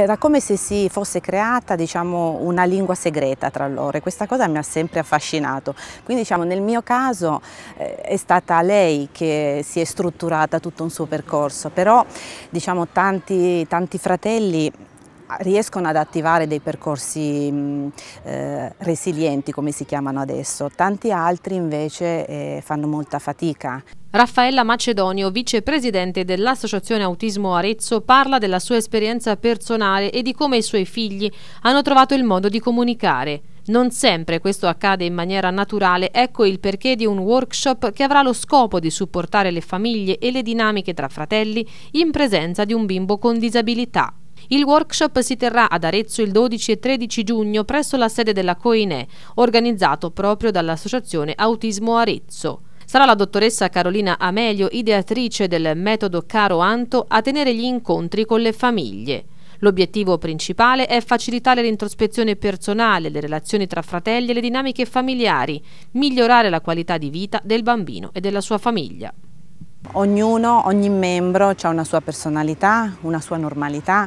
Era come se si fosse creata diciamo, una lingua segreta tra loro e questa cosa mi ha sempre affascinato. Quindi diciamo, nel mio caso eh, è stata lei che si è strutturata tutto un suo percorso, però diciamo, tanti, tanti fratelli riescono ad attivare dei percorsi eh, resilienti, come si chiamano adesso, tanti altri invece eh, fanno molta fatica. Raffaella Macedonio, vicepresidente dell'Associazione Autismo Arezzo, parla della sua esperienza personale e di come i suoi figli hanno trovato il modo di comunicare. Non sempre questo accade in maniera naturale, ecco il perché di un workshop che avrà lo scopo di supportare le famiglie e le dinamiche tra fratelli in presenza di un bimbo con disabilità. Il workshop si terrà ad Arezzo il 12 e 13 giugno presso la sede della COINE, organizzato proprio dall'Associazione Autismo Arezzo. Sarà la dottoressa Carolina Amelio, ideatrice del metodo Caro Anto, a tenere gli incontri con le famiglie. L'obiettivo principale è facilitare l'introspezione personale, le relazioni tra fratelli e le dinamiche familiari, migliorare la qualità di vita del bambino e della sua famiglia. Ognuno, ogni membro ha una sua personalità, una sua normalità,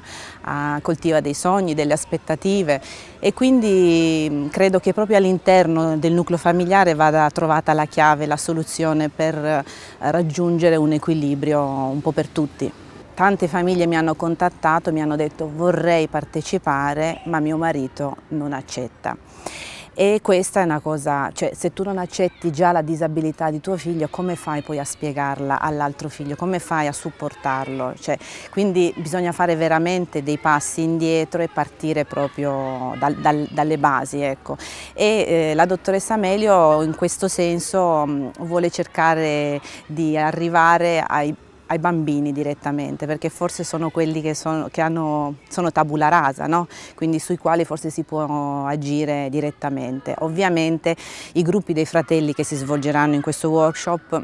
coltiva dei sogni, delle aspettative e quindi mm, credo che proprio all'interno del nucleo familiare vada trovata la chiave, la soluzione per eh, raggiungere un equilibrio un po' per tutti. Tante famiglie mi hanno contattato, mi hanno detto vorrei partecipare ma mio marito non accetta e questa è una cosa, cioè se tu non accetti già la disabilità di tuo figlio come fai poi a spiegarla all'altro figlio, come fai a supportarlo? Cioè, quindi bisogna fare veramente dei passi indietro e partire proprio dal, dal, dalle basi. Ecco. E eh, la dottoressa Amelio in questo senso mh, vuole cercare di arrivare ai ai bambini direttamente, perché forse sono quelli che sono, che hanno, sono tabula rasa, no? quindi sui quali forse si può agire direttamente. Ovviamente i gruppi dei fratelli che si svolgeranno in questo workshop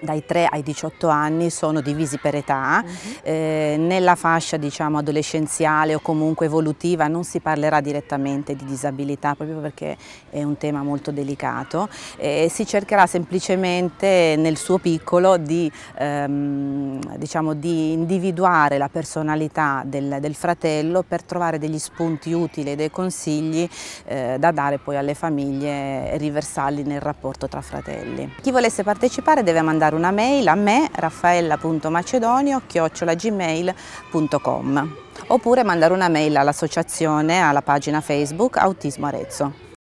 dai 3 ai 18 anni sono divisi per età, uh mhm. -huh. eh, nella fascia diciamo, adolescenziale o comunque evolutiva non si parlerà direttamente di disabilità proprio perché è un tema molto delicato, eh, si cercherà semplicemente nel suo piccolo di, ehm, diciamo, di individuare la personalità del, del, fratello per trovare degli spunti utili e dei consigli eh, da dare poi alle famiglie e riversarli nel rapporto tra fratelli. Chi volesse partecipare deve mandare mandare una mail a me raffaella.macedonio-gmail.com oppure mandare una mail all'associazione alla pagina Facebook Autismo Arezzo.